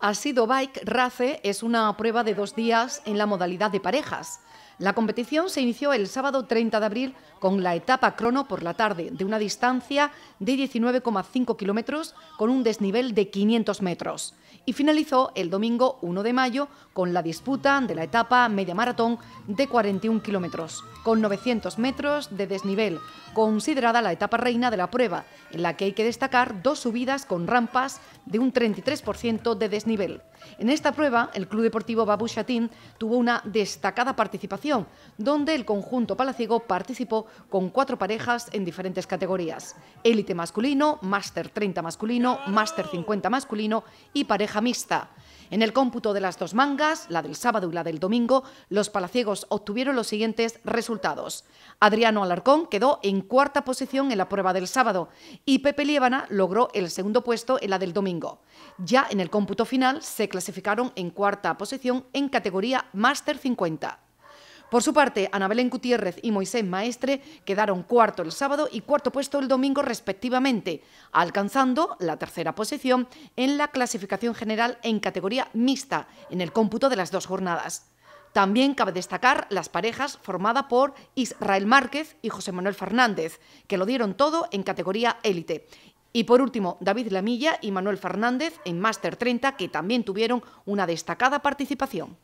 Ha sido Bike Race es una prueba de dos días en la modalidad de parejas. La competición se inició el sábado 30 de abril con la etapa crono por la tarde, de una distancia de 19,5 kilómetros con un desnivel de 500 metros. Y finalizó el domingo 1 de mayo con la disputa de la etapa media maratón de 41 kilómetros, con 900 metros de desnivel, considerada la etapa reina de la prueba, en la que hay que destacar dos subidas con rampas de un 33% de desnivel nivel. En esta prueba, el Club Deportivo Babu tuvo una destacada participación, donde el conjunto palaciego participó con cuatro parejas en diferentes categorías: élite masculino, máster 30 masculino, máster 50 masculino y pareja mixta. En el cómputo de las dos mangas, la del sábado y la del domingo, los palaciegos obtuvieron los siguientes resultados. Adriano Alarcón quedó en cuarta posición en la prueba del sábado y Pepe Liébana logró el segundo puesto en la del domingo. Ya en el cómputo final, final se clasificaron en cuarta posición en categoría Master 50. Por su parte, Ana Gutiérrez y Moisés Maestre quedaron cuarto el sábado y cuarto puesto el domingo respectivamente, alcanzando la tercera posición en la clasificación general en categoría mixta en el cómputo de las dos jornadas. También cabe destacar las parejas formada por Israel Márquez y José Manuel Fernández, que lo dieron todo en categoría élite, y por último, David Lamilla y Manuel Fernández en Master 30, que también tuvieron una destacada participación.